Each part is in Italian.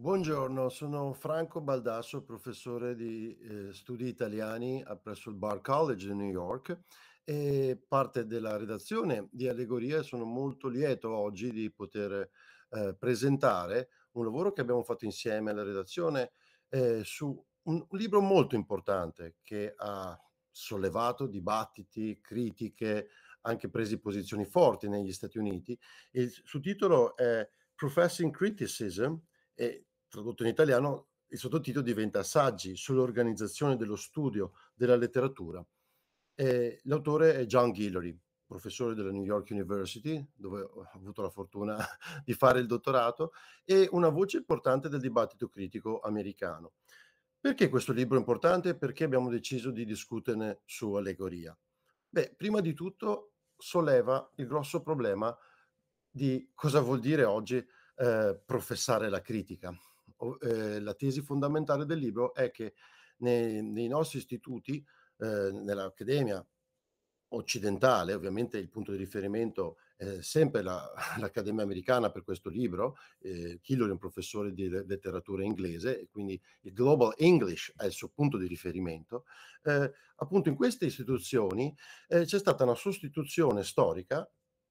Buongiorno, sono Franco Baldasso, professore di eh, studi italiani ah, presso il Bar College di New York e parte della redazione di Allegoria sono molto lieto oggi di poter eh, presentare un lavoro che abbiamo fatto insieme alla redazione eh, su un libro molto importante che ha sollevato dibattiti, critiche, anche presi posizioni forti negli Stati Uniti. Il suo titolo è Professing Criticism e tradotto in italiano, il sottotitolo diventa Saggi sull'organizzazione dello studio della letteratura. E l'autore è John Guillory, professore della New York University, dove ho avuto la fortuna di fare il dottorato, e una voce importante del dibattito critico americano. Perché questo libro è importante? Perché abbiamo deciso di discuterne su allegoria? Beh, prima di tutto solleva il grosso problema di cosa vuol dire oggi eh, professare la critica, eh, la tesi fondamentale del libro è che nei, nei nostri istituti, eh, nell'accademia occidentale, ovviamente il punto di riferimento è sempre la, l'Accademia americana per questo libro, eh, Killer è un professore di letteratura inglese quindi il Global English è il suo punto di riferimento, eh, appunto in queste istituzioni eh, c'è stata una sostituzione storica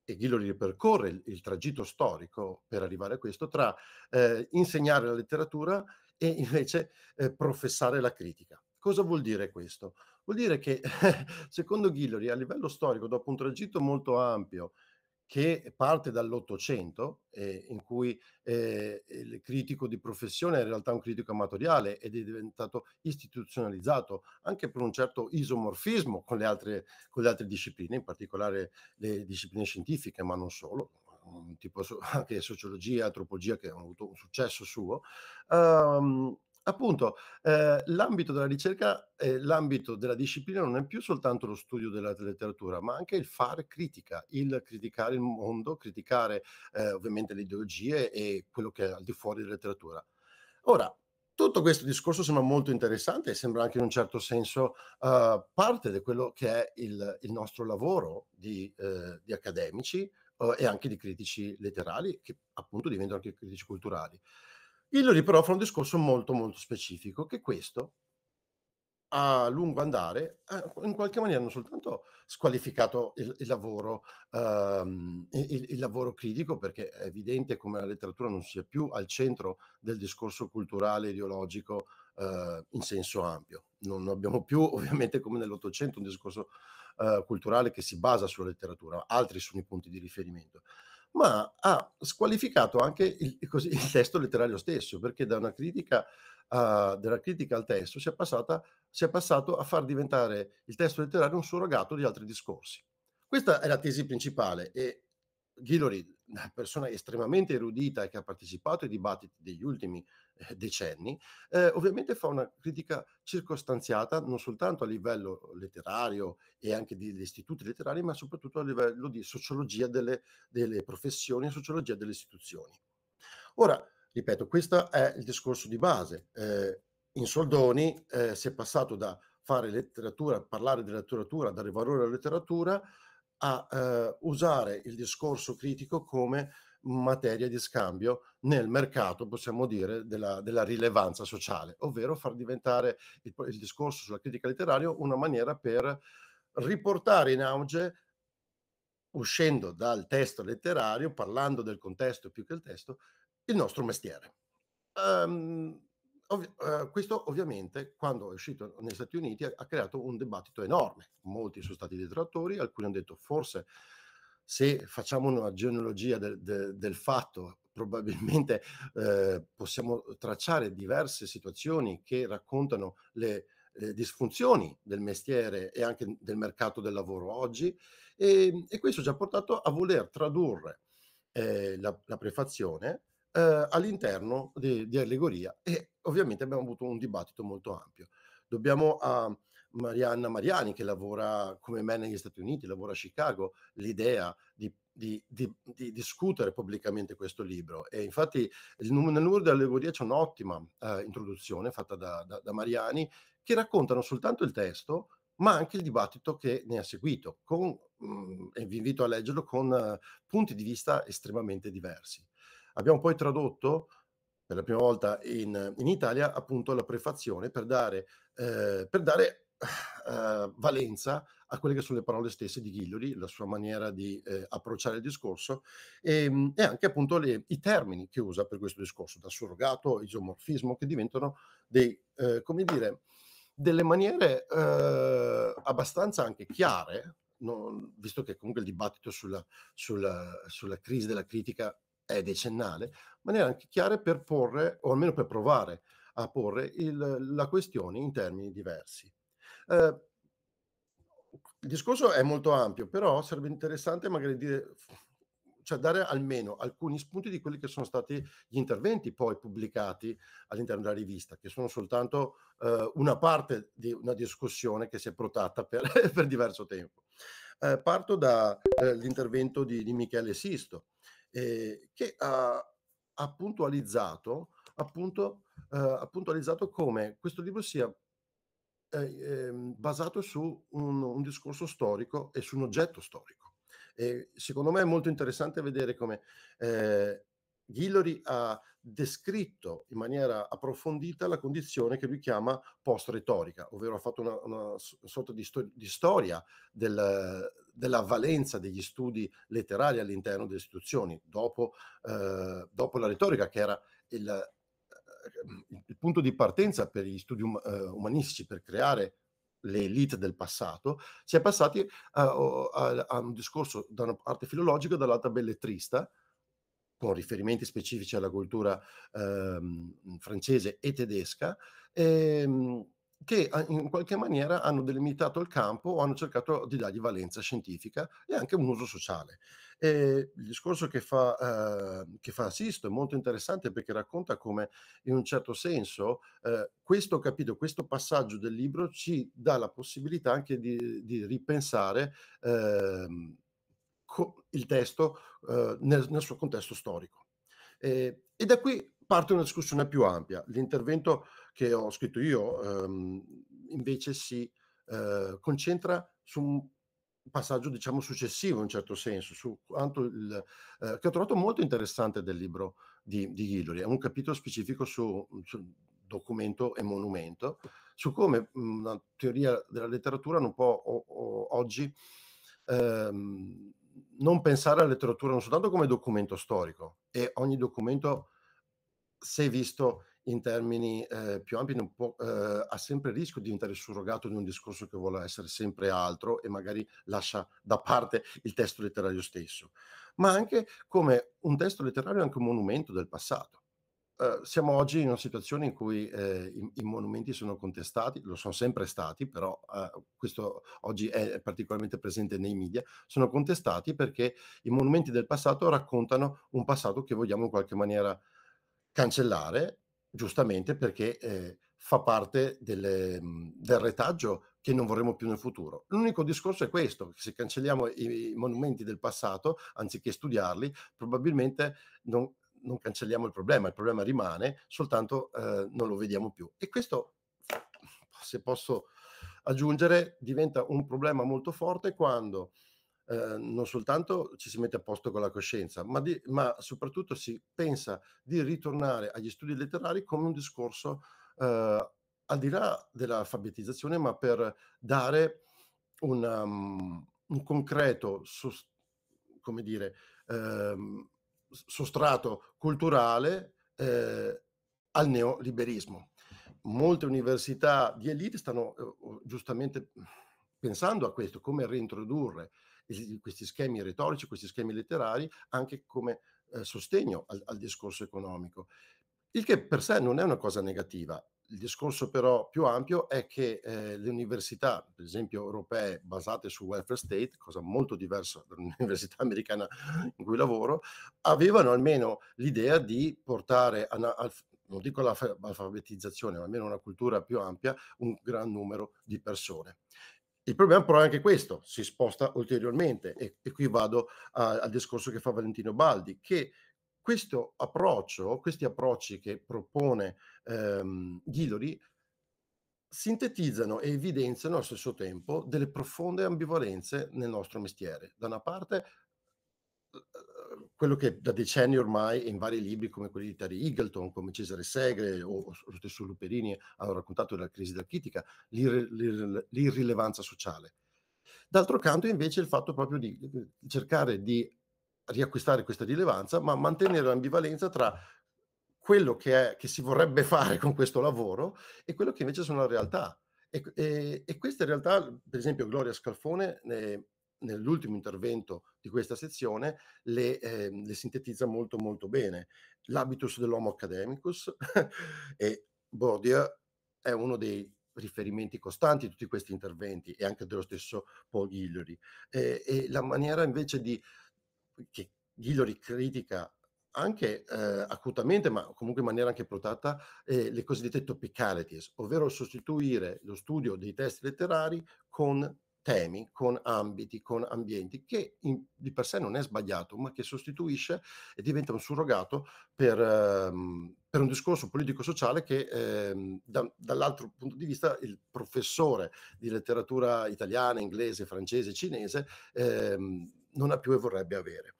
e Ghiloli ripercorre il, il, tragitto storico per arrivare a questo, tra eh, insegnare la letteratura e invece eh, professare la critica. Cosa vuol dire questo? Vuol dire che, secondo Ghiloli, a livello storico, dopo un tragitto molto ampio, che parte dall'Ottocento, eh, in cui eh, il critico di professione è in realtà un critico amatoriale ed è diventato istituzionalizzato anche per un certo isomorfismo con le altre, con le altre discipline, in particolare le discipline scientifiche, ma non solo, tipo anche sociologia, antropologia, che hanno avuto un successo suo. Um, Appunto, eh, l'ambito della ricerca e l'ambito della disciplina non è più soltanto lo studio della letteratura, ma anche il fare critica, il criticare il mondo, criticare eh, ovviamente le ideologie e quello che è al di fuori della letteratura. Ora, tutto questo discorso sembra molto interessante e sembra anche in un certo senso uh, parte di quello che è il, il nostro lavoro di, eh, di accademici uh, e anche di critici letterari, che appunto diventano anche critici culturali. Hillary però fa un discorso molto molto specifico che questo a lungo andare in qualche maniera non soltanto squalificato il, il lavoro ehm, il, il, lavoro critico perché è evidente come la letteratura non sia più al centro del discorso culturale ideologico eh, in senso ampio non abbiamo più ovviamente come nell'ottocento un discorso eh, culturale che si basa sulla letteratura altri sono i punti di riferimento ma ha squalificato anche il, così, il testo letterario stesso, perché da una critica, uh, dalla critica al testo si è, passata, si è passato a far diventare il testo letterario un surrogato di altri discorsi. Questa è la tesi principale e Ghilori, una persona estremamente erudita e che ha partecipato ai dibattiti degli ultimi eh, decenni, eh, ovviamente fa una critica circostanziata non soltanto a livello letterario e anche degli istituti letterari, ma soprattutto a livello di sociologia delle, delle professioni e sociologia delle istituzioni. Ora, ripeto, questo è il discorso di base. Eh, in soldoni eh, si è passato da fare letteratura, parlare di letteratura, dare valore alla letteratura, a eh, usare il discorso critico come materia di scambio nel mercato, possiamo dire, della, della rilevanza sociale, ovvero far diventare il, il, discorso sulla critica letteraria una maniera per riportare in auge, uscendo dal testo letterario, parlando del contesto più che il testo, il nostro mestiere. Um, ehm, Ovvi- uh, eh, questo ovviamente quando è uscito negli Stati Uniti ha, ha, creato un dibattito enorme, molti sono stati detrattori, alcuni hanno detto forse se facciamo una genealogia del, del, del fatto, probabilmente eh, possiamo tracciare diverse situazioni che raccontano le, le, disfunzioni del mestiere e anche del mercato del lavoro oggi e, ehm, e questo ci ha portato a voler tradurre eh, la, la, prefazione eh, all'interno di, di Allegoria e ovviamente abbiamo avuto un dibattito molto ampio. Dobbiamo a, ah, Marianna Mariani che lavora come me negli Stati Uniti, lavora a Chicago, l'idea di di, di, di, discutere pubblicamente questo libro. E infatti il, nel numero dell'allegoria c'è un'ottima eh, introduzione fatta da, da, da, Mariani che raccontano soltanto il testo, ma anche il dibattito che ne ha seguito, con, mh, mm, e vi invito a leggerlo con uh, punti di vista estremamente diversi. Abbiamo poi tradotto per la prima volta in, in Italia appunto la prefazione per dare, eh, per dare eh, valenza a quelle che sono le parole stesse di Ghiglioli, la sua maniera di eh, approcciare il discorso e, ehm, e anche appunto le, i termini che usa per questo discorso, da surrogato, isomorfismo, che diventano dei, eh, come dire, delle maniere eh, abbastanza anche chiare, non, visto che comunque il dibattito sulla, sulla, sulla crisi della critica è decennale, maniere anche chiare per porre, o almeno per provare a porre il, la questione in termini diversi. Eh, il discorso è molto ampio, però sarebbe interessante magari dire, cioè dare almeno alcuni spunti di quelli che sono stati gli interventi poi pubblicati all'interno della rivista, che sono soltanto eh, una parte di una discussione che si è protratta per, per, diverso tempo. Eh, parto dall'intervento eh, di, di, Michele Sisto, eh, che ha, ha puntualizzato, appunto, eh, ha puntualizzato come questo libro sia eh, basato su un, un, discorso storico e su un oggetto storico. E secondo me è molto interessante vedere come eh, Guillory ha descritto in maniera approfondita la condizione che lui chiama post-retorica, ovvero ha fatto una, una sorta di, sto- di storia del, della valenza degli studi letterari all'interno delle istituzioni, dopo, eh, dopo la retorica che era il, il punto di partenza per gli studi um, uh, umanistici per creare le elite del passato, si è passati a, a, a un discorso da una parte filologica e dall'altra belletrista, con riferimenti specifici alla cultura ehm, francese e tedesca, ehm, che in qualche maniera hanno delimitato il campo o hanno cercato di dargli valenza scientifica e anche un uso sociale. E il discorso che fa, eh, che fa Sisto è molto interessante perché racconta come in un certo senso eh, questo capitolo, questo passaggio del libro ci dà la possibilità anche di, di ripensare eh, co- il testo ehm, nel, nel, suo contesto storico. e da qui parte una discussione più ampia. L'intervento che ho scritto io ehm, invece si eh, concentra su un passaggio diciamo successivo in un certo senso su quanto il, eh, che ho trovato molto interessante del libro di, di Ghiloli è un capitolo specifico su, su, documento e monumento su come una mhmm, teoria della letteratura non può o, o, oggi ehm, non pensare alla letteratura non soltanto come documento storico e ogni documento se visto in termini eh, più ampi eh, ha sempre il rischio di diventare surrogato di un discorso che vuole essere sempre altro e magari lascia da parte il testo letterario stesso, ma anche come un testo letterario è anche un monumento del passato. Eh, siamo oggi in una situazione in cui eh, i, i, monumenti sono contestati, lo sono sempre stati, però eh, questo oggi è particolarmente presente nei media, sono contestati perché i monumenti del passato raccontano un passato che vogliamo in qualche maniera cancellare giustamente perché eh, fa parte delle, mhmm, del retaggio che non vorremmo più nel futuro. L'unico discorso è questo, se cancelliamo i, i monumenti del passato, anziché studiarli, probabilmente non, non, cancelliamo il problema, il problema rimane, soltanto eh, non lo vediamo più. E questo, se posso aggiungere, diventa un problema molto forte quando Ehm, non soltanto ci si mette a posto con la coscienza, ma, di, ma, soprattutto si pensa di ritornare agli studi letterari come un discorso eh, al di là dell'alfabetizzazione, ma per dare una, um, un concreto sost- come dire, ehm, sostrato culturale eh, al neoliberismo. Molte università di elite stanno eh, giustamente pensando a questo, come reintrodurre questi schemi retorici, questi schemi letterari, anche come eh, sostegno al, al discorso economico. Il che per sé non è una cosa negativa, il discorso però più ampio è che eh, le università, per esempio europee, basate su welfare state, cosa molto diversa dall'università americana in cui lavoro, avevano almeno l'idea di portare, a, a, non dico l'alfabetizzazione, ma almeno una cultura più ampia, un gran numero di persone. Il problema però è anche questo, si sposta ulteriormente e, e qui vado a, al discorso che fa Valentino Baldi, che questo approccio, questi approcci che propone ehm, Ghidori sintetizzano e evidenziano allo stesso tempo delle profonde ambivalenze nel nostro mestiere. Da una parte quello che da decenni ormai in vari libri come quelli di Terry Eagleton, come Cesare Segre o, lo stesso Luperini hanno raccontato della crisi dell'architica, l'irre, l'irre, l'irrilevanza sociale. D'altro canto invece il fatto proprio di eh, cercare di riacquistare questa rilevanza, ma mantenere l'ambivalenza tra quello che, è, che si vorrebbe fare con questo lavoro e quello che invece sono la realtà. E, e, e questa realtà, per esempio Gloria Scalfone, eh, nell'ultimo intervento di questa sezione le, eh, le sintetizza molto molto bene. L'habitus dell'homo academicus e Bordia è uno dei riferimenti costanti di tutti questi interventi e anche dello stesso Paul Guillory. E, e la maniera invece di, che Guillory critica anche eh, acutamente, ma comunque in maniera anche protata, eh, le cosiddette topicalities, ovvero sostituire lo studio dei testi letterari con temi, con ambiti, con ambienti, che in, di per sé non è sbagliato, ma che sostituisce e diventa un surrogato per, ehm, per un discorso politico-sociale che ehm, da, dall'altro punto di vista il professore di letteratura italiana, inglese, francese, cinese ehm, non ha più e vorrebbe avere.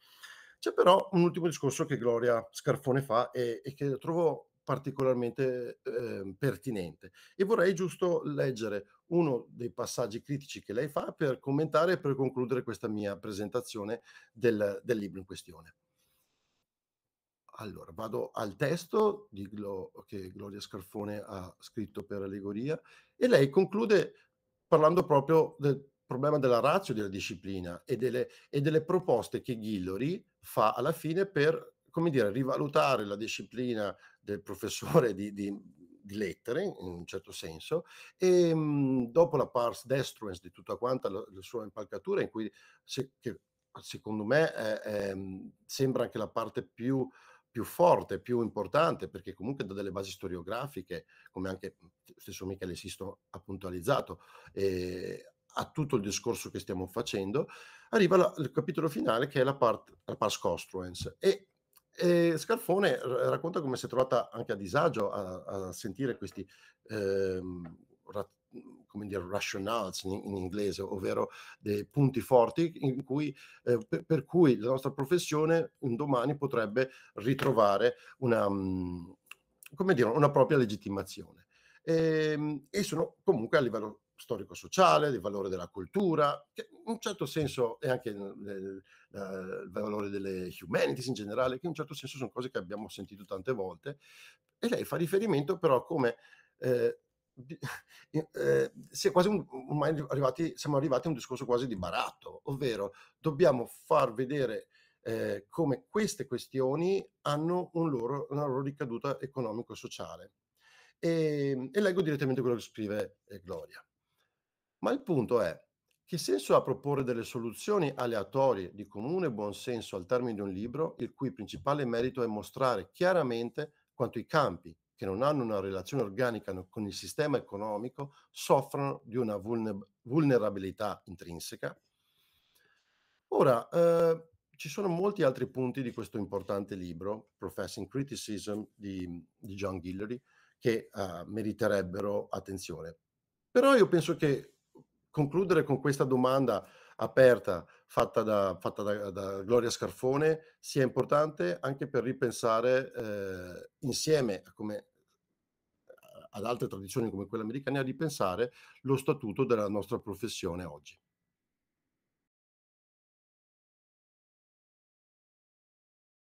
C'è però un ultimo discorso che Gloria Scarfone fa e, e che trovo particolarmente eh, pertinente. E vorrei giusto leggere uno dei passaggi critici che lei fa per commentare e per concludere questa mia presentazione del, del libro in questione. Allora, vado al testo Glo che Gloria Scarfone ha scritto per Allegoria e lei conclude parlando proprio del problema della razza della disciplina e delle, e delle proposte che Ghillory fa alla fine per come dire, rivalutare la disciplina del professore di, di, di lettere, in un certo senso, e mh, mhmm, dopo la pars destruens di tutta quanta la, la sua impalcatura, in cui se, che, secondo me è, è, mhmm, sembra anche la parte più più forte, più importante, perché comunque da delle basi storiografiche, come anche mhmm, stesso Michele Sisto ha puntualizzato, eh, a tutto il discorso che stiamo facendo, arriva la, il capitolo finale che è la, part, la pars costruens e e Scarfone racconta come si è trovata anche a disagio a, a sentire questi eh, ra- come dire, rationals in, in, inglese, ovvero dei punti forti cui, eh, per, per, cui la nostra professione un domani potrebbe ritrovare una, mm, dire, una propria legittimazione. E, ehm, e sono comunque a livello storico-sociale, del valore della cultura, che in un certo senso è anche il, valore delle humanities in generale, che in un certo senso sono cose che abbiamo sentito tante volte, e lei fa riferimento però come... Eh, eh, quasi un, arrivati, siamo arrivati a un discorso quasi di baratto, ovvero dobbiamo far vedere eh, come queste questioni hanno un loro, una loro ricaduta economico-sociale. E, ehm, e leggo direttamente quello che scrive eh, Gloria. Ma il punto è, che senso ha proporre delle soluzioni aleatorie di comune buonsenso al termine di un libro, il cui principale merito è mostrare chiaramente quanto i campi, che non hanno una relazione organica con il sistema economico, soffrono di una vulnerabilità intrinseca? Ora, eh, ci sono molti altri punti di questo importante libro, Professing Criticism di, di John Guillory, che eh, meriterebbero attenzione. Però io penso che concludere con questa domanda aperta fatta, da, fatta da, da, Gloria Scarfone sia importante anche per ripensare eh, insieme come, ad altre tradizioni come quella americana, a ripensare lo statuto della nostra professione oggi.